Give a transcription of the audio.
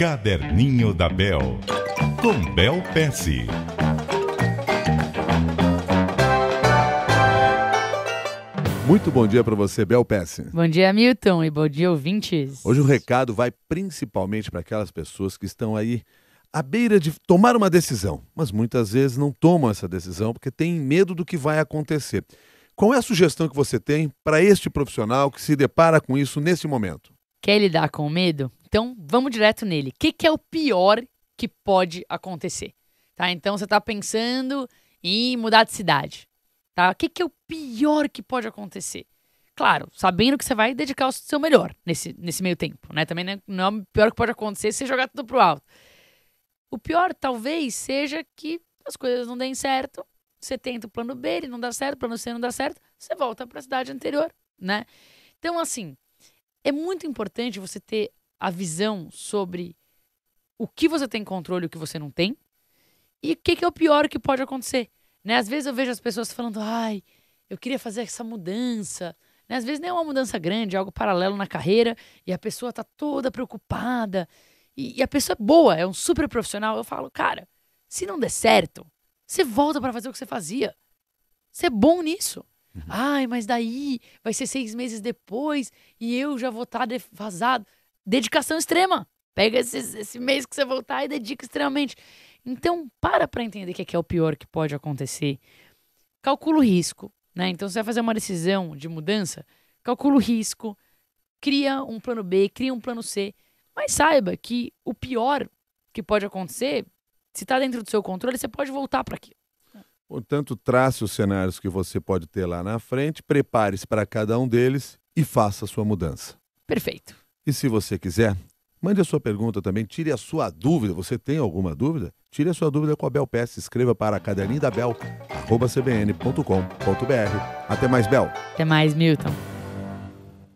Caderninho da Bel, com Bel Pesce. Muito bom dia para você, Bel Pesce. Bom dia, Milton, e bom dia, ouvintes. Hoje o recado vai principalmente para aquelas pessoas que estão aí à beira de tomar uma decisão, mas muitas vezes não tomam essa decisão porque têm medo do que vai acontecer. Qual é a sugestão que você tem para este profissional que se depara com isso nesse momento? Quer lidar com medo? Então, vamos direto nele. O que, que, é o pior que pode acontecer? Tá? Então, você está pensando em mudar de cidade. Tá? O que, que, é o pior que pode acontecer? Claro, sabendo que você vai dedicar o seu melhor nesse, nesse meio tempo. Né? Também é, não é o pior que pode acontecer se jogar tudo pro alto. O pior talvez seja que as coisas não deem certo. Você tenta o plano B, ele não dá certo, o plano C não dá certo, você volta para a cidade anterior, né? Então, assim, é muito importante você ter a visão sobre o que você tem controle e o que você não tem e o que, que é o pior que pode acontecer. Né? Às vezes eu vejo as pessoas falando, ai, eu queria fazer essa mudança. Né? Às vezes nem é uma mudança grande, é algo paralelo na carreira e a pessoa está toda preocupada. E, e a pessoa é boa, é um super profissional. Eu falo, cara, se não der certo, você volta para fazer o que você fazia. Você é bom nisso. Uhum. Ai, mas daí vai ser seis meses depois e eu já vou estar tá defasado. Dedicação extrema. Pega esse mês que você voltar e dedica extremamente. Então, para para entender o que é, que é o pior que pode acontecer. Calcula o risco. Né? Então, você vai fazer uma decisão de mudança, calcula o risco, cria um plano B, cria um plano C. Mas saiba que o pior que pode acontecer, se está dentro do seu controle, você pode voltar para aquilo. Portanto, trace os cenários que você pode ter lá na frente, prepare-se para cada um deles e faça a sua mudança. Perfeito. E se você quiser, mande a sua pergunta também, tire a sua dúvida. Você tem alguma dúvida? Tire a sua dúvida com a Bel Pest. Escreva para caderninho da Bel, cbn.com.br. Até mais, Bel. Até mais, Milton.